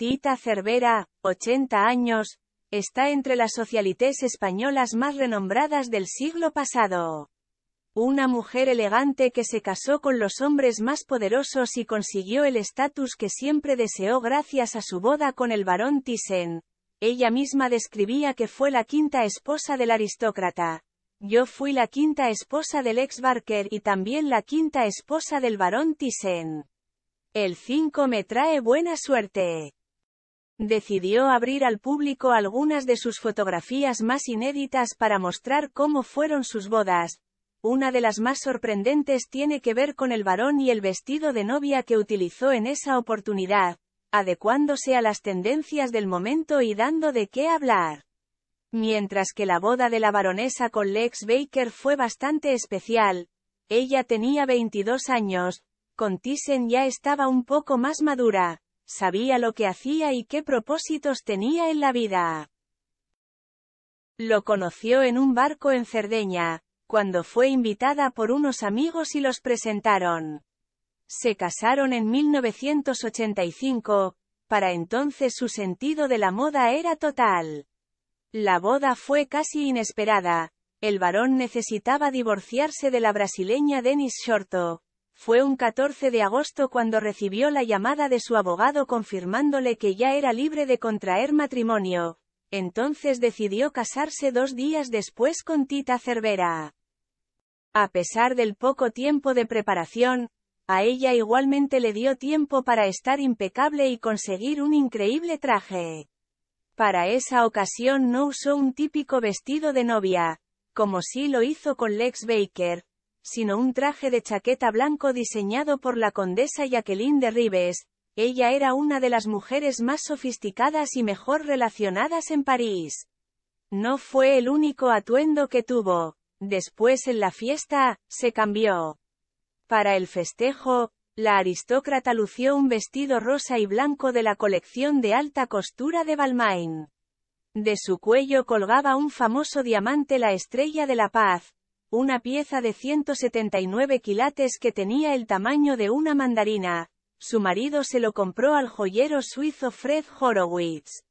Tita Cervera, 80 años, está entre las socialites españolas más renombradas del siglo pasado. Una mujer elegante que se casó con los hombres más poderosos y consiguió el estatus que siempre deseó gracias a su boda con el barón Thyssen. Ella misma describía que fue la quinta esposa del aristócrata. Yo fui la quinta esposa del ex Barker y también la quinta esposa del barón Thyssen. El 5 me trae buena suerte decidió abrir al público algunas de sus fotografías más inéditas para mostrar cómo fueron sus bodas. Una de las más sorprendentes tiene que ver con el varón y el vestido de novia que utilizó en esa oportunidad, adecuándose a las tendencias del momento y dando de qué hablar. Mientras que la boda de la baronesa con Lex Baker fue bastante especial, ella tenía 22 años, con Thyssen ya estaba un poco más madura, sabía lo que hacía y qué propósitos tenía en la vida. Lo conoció en un barco en Cerdeña, cuando fue invitada por unos amigos y los presentaron. Se casaron en 1985, para entonces su sentido de la moda era total. La boda fue casi inesperada, el varón necesitaba divorciarse de la brasileña Denise Shorto, fue un 14 de agosto cuando recibió la llamada de su abogado confirmándole que ya era libre de contraer matrimonio. Entonces decidió casarse dos días después con Tita Cervera. A pesar del poco tiempo de preparación, a ella igualmente le dio tiempo para estar impecable y conseguir un increíble traje. Para esa ocasión no usó un típico vestido de novia, como sí lo hizo con Lex Baker, sino un traje de chaqueta blanco diseñado por la condesa Jacqueline de Ribes. Ella era una de las mujeres más sofisticadas y mejor relacionadas en París. No fue el único atuendo que tuvo. Después en la fiesta, se cambió. Para el festejo, la aristócrata lució un vestido rosa y blanco de la colección de alta costura de Balmain. De su cuello colgaba un famoso diamante la estrella de la paz, una pieza de 179 quilates que tenía el tamaño de una mandarina. Su marido se lo compró al joyero suizo Fred Horowitz.